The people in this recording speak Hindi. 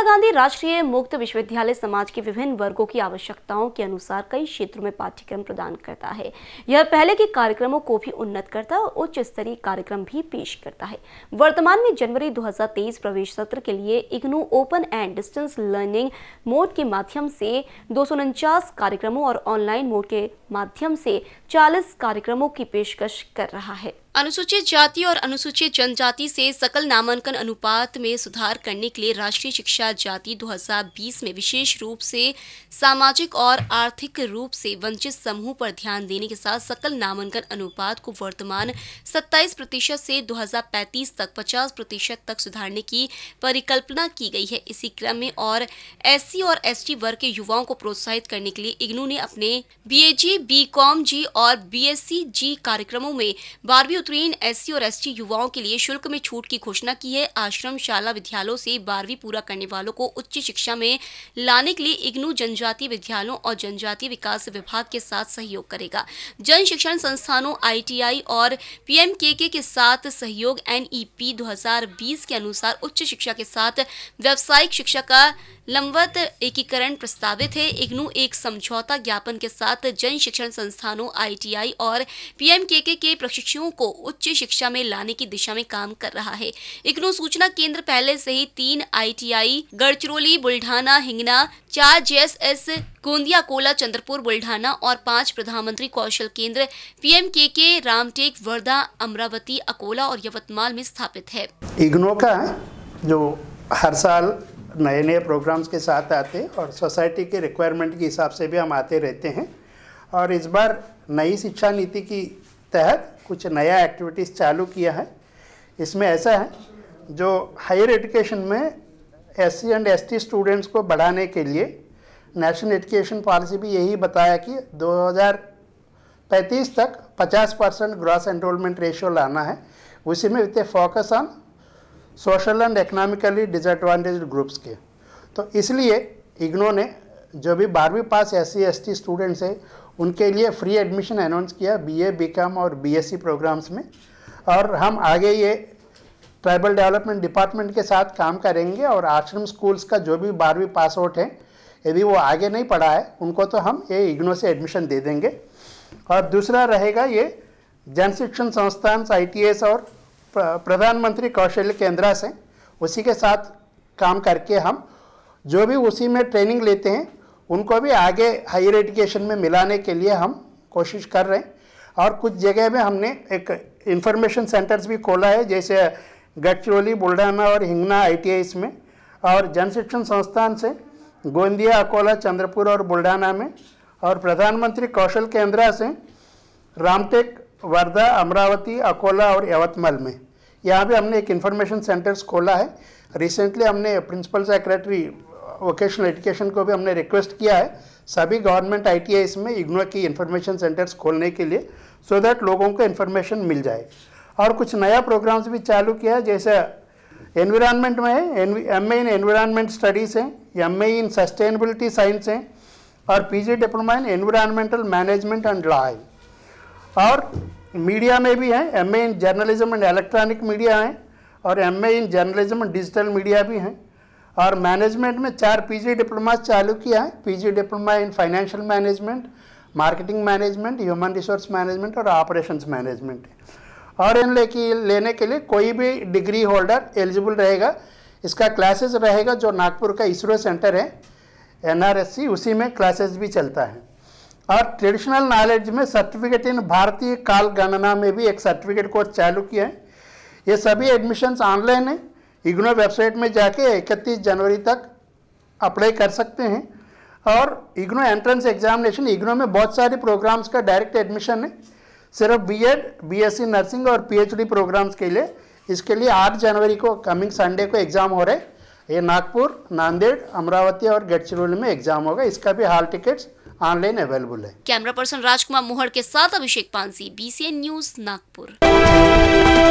इंदिरा गांधी राष्ट्रीय मुक्त विश्वविद्यालय समाज के विभिन्न वर्गों की आवश्यकताओं के अनुसार कई क्षेत्रों में पाठ्यक्रम प्रदान करता है यह पहले के कार्यक्रमों को भी उन्नत करता है उच्च स्तरीय कार्यक्रम भी पेश करता है वर्तमान में जनवरी 2023 प्रवेश सत्र के लिए IGNOU open and distance learning mode के माध्यम से दो कार्यक्रमों और ऑनलाइन मोड के माध्यम से चालीस कार्यक्रमों की पेशकश कर रहा है अनुसूचित जाति और अनुसूचित जनजाति से सकल नामांकन अनुपात में सुधार करने के लिए राष्ट्रीय शिक्षा जाति 2020 में विशेष रूप से सामाजिक और आर्थिक रूप से वंचित समूह पर ध्यान देने के साथ सकल नामांकन अनुपात को वर्तमान 27 प्रतिशत से 2035 तक 50 प्रतिशत तक सुधारने की परिकल्पना की गई है इसी क्रम में और एस और एस वर्ग के युवाओं को प्रोत्साहित करने के लिए इग्नू ने अपने बी ए जी बी और बी जी कार्यक्रमों में बारहवीं उत्तीर्ण एससी और एसटी युवाओं के लिए शुल्क में छूट की घोषणा की है आश्रम शाला विद्यालयों से बारहवीं पूरा करने वालों को उच्च शिक्षा में लाने के लिए इग्नू जनजातीय विद्यालयों और जनजातीय विकास विभाग के साथ सहयोग करेगा जन शिक्षण संस्थानों आईटीआई और पीएमकेके के साथ सहयोग एनईपी 2020 के अनुसार उच्च शिक्षा के साथ व्यावसायिक शिक्षा का लंबत एकीकरण प्रस्तावित है इग्नू एक समझौता ज्ञापन के साथ जन शिक्षण संस्थानों आईटीआई और पीएमकेके के प्रशिक्षुओं को उच्च शिक्षा में लाने की दिशा में काम कर रहा है इग्नू सूचना केंद्र पहले से ही तीन आईटीआई गढ़चिरौली बुल्ढाना हिंगना चार जेएसएस गोंदिया कोला चंद्रपुर बुल्ढाना और पांच प्रधानमंत्री कौशल केंद्र पीएम के के रामटेक वर्धा अमरावती अकोला और यवतमाल में स्थापित है इग्नो का जो हर साल नए नए प्रोग्राम्स के साथ आते और सोसाइटी के रिक्वायरमेंट के हिसाब से भी हम आते रहते हैं और इस बार नई शिक्षा नीति की तहत कुछ नया एक्टिविटीज़ चालू किया है इसमें ऐसा है जो हायर एजुकेशन में S C and S T students को बढ़ाने के लिए नेशनल एजुकेशन पॉलिसी भी यही बताया कि 2035 तक 50 परसेंट ग्रॉस एनरोलमेंट रेशियो लाना है उसी में with a focus on social and economically disadvantage groups के तो इसलिए इग्नो ने जो भी बारहवीं पास एस सी स्टूडेंट्स हैं उनके लिए फ्री एडमिशन अनाउंस किया बीए बीकॉम और बीएससी प्रोग्राम्स e में और हम आगे ये ट्राइबल डेवलपमेंट डिपार्टमेंट के साथ काम करेंगे और आश्रम स्कूल्स का जो भी बारहवीं पास आउट है यदि वो आगे नहीं पढ़ा है उनको तो हम ये इग्नो से एडमिशन दे देंगे और दूसरा रहेगा ये जन शिक्षण संस्थान आई और प्रधानमंत्री कौशल्य केंद्रा से उसी के साथ काम करके हम जो भी उसी में ट्रेनिंग लेते हैं उनको भी आगे हायर एजुकेशन में मिलाने के लिए हम कोशिश कर रहे हैं और कुछ जगह में हमने एक इंफॉर्मेशन सेंटर्स भी खोला है जैसे गढ़चिरौली बुल्ढाना और हिंगना आई में और जन शिक्षण संस्थान से गोंदिया अकोला चंद्रपुर और बुल्ढाना में और प्रधानमंत्री कौशल केंद्र से रामटेक वर्धा अमरावती अकोला और यवतमल में यहाँ भी हमने एक इंफॉर्मेशन सेंटर्स खोला है रिसेंटली हमने प्रिंसिपल सेक्रेटरी वोकेशनल एजुकेशन को भी हमने रिक्वेस्ट किया है सभी गवर्नमेंट आई में इग्नोर की इन्फॉर्मेशन सेंटर्स खोलने के लिए सो so दैट लोगों को इन्फॉर्मेशन मिल जाए और कुछ नया प्रोग्राम्स भी चालू किया है जैसे एनवायरनमेंट में M A in environment studies हैं M A in sustainability science हैं और PG diploma in environmental management and law है और मीडिया में भी हैं M A in journalism and electronic media हैं और M A in journalism and digital media भी हैं और मैनेजमेंट में चार पीजी डिप्लोमा चालू किया है PG diploma in financial management marketing management human resource management और ऑपरेशंस मैनेजमेंट और इन की लेने के लिए कोई भी डिग्री होल्डर एलिजिबल रहेगा इसका क्लासेस रहेगा जो नागपुर का इसरो सेंटर है एन उसी में क्लासेस भी चलता है और ट्रेडिशनल नॉलेज में सर्टिफिकेट इन भारतीय काल गणना में भी एक सर्टिफिकेट कोर्स चालू किया है ये सभी एडमिशन्स ऑनलाइन है इग्नो वेबसाइट में जाके 31 जनवरी तक अप्लाई कर सकते हैं और इग्नो एंट्रेंस एग्जामिनेशन इग्नो में बहुत सारे प्रोग्राम्स का डायरेक्ट एडमिशन है सिर्फ बीएड, बीएससी नर्सिंग और पीएचडी प्रोग्राम्स के लिए इसके लिए 8 जनवरी को कमिंग संडे को एग्ज़ाम हो रहे हैं ये नागपुर नांदेड़ अमरावती और गढ़चिरौली में एग्जाम होगा इसका भी हॉल टिकट्स ऑनलाइन अवेलेबल है कैमरा पर्सन राजकुमार मोहर के साथ अभिषेक पानसी बी न्यूज नागपुर